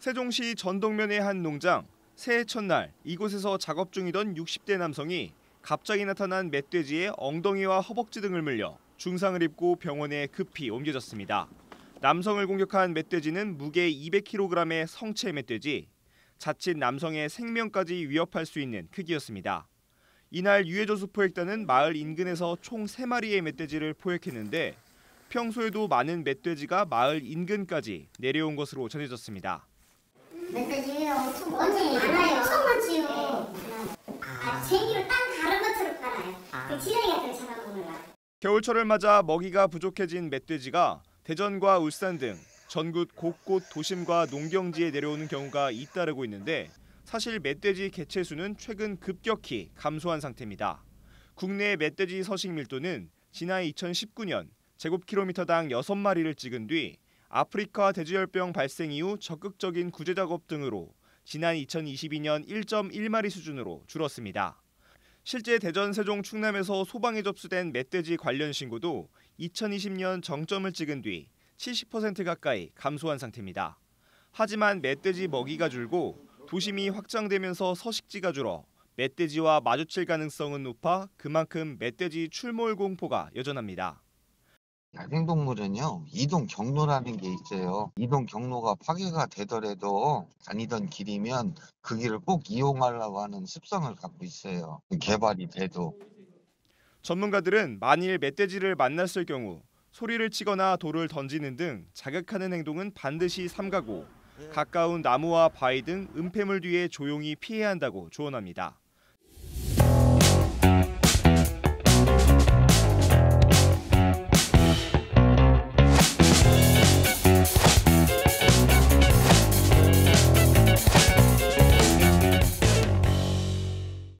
세종시 전동면의 한 농장 새해 첫날 이곳에서 작업 중이던 60대 남성이 갑자기 나타난 멧돼지의 엉덩이와 허벅지 등을 물려 중상을 입고 병원에 급히 옮겨졌습니다. 남성을 공격한 멧돼지는 무게 200kg의 성체 멧돼지, 자칫 남성의 생명까지 위협할 수 있는 크기였습니다. 이날 유해조수 포획단은 마을 인근에서 총 3마리의 멧돼지를 포획했는데 평소에도 많은 멧돼지가 마을 인근까지 내려온 것으로 전해졌습니다. 메토지이 엄청 언니 많아요. 엄청 많지요. 아, 쟁이로 땅 가른 것처럼 갈아요. 지렁이 같은 잡아먹으려 겨울철을 맞아 먹이가 부족해진 멧돼지가 대전과 울산 등 전국 곳곳 도심과 농경지에 내려오는 경우가 잇따르고 있는데 사실 멧돼지 개체 수는 최근 급격히 감소한 상태입니다. 국내 멧돼지 서식 밀도는 지난 2019년 제곱킬로미터당 6마리를 찍은 뒤 아프리카 돼지열병 발생 이후 적극적인 구제 작업 등으로 지난 2022년 1.1마리 수준으로 줄었습니다. 실제 대전 세종 충남에서 소방에 접수된 멧돼지 관련 신고도 2020년 정점을 찍은 뒤 70% 가까이 감소한 상태입니다. 하지만 멧돼지 먹이가 줄고 도심이 확장되면서 서식지가 줄어 멧돼지와 마주칠 가능성은 높아 그만큼 멧돼지 출몰 공포가 여전합니다. 야생동물은요, 이동 경로라는 게 있어요. 이동 경로가 파괴가 되더라도 다니던 길이면 그 길을 꼭 이용하려고 하는 습성을 갖고 있어요. 개발이 돼도. 전문가들은 만일 멧돼지를 만났을 경우 소리를 치거나 돌을 던지는 등 자극하는 행동은 반드시 삼가고 가까운 나무와 바위 등 은폐물 뒤에 조용히 피해야 한다고 조언합니다.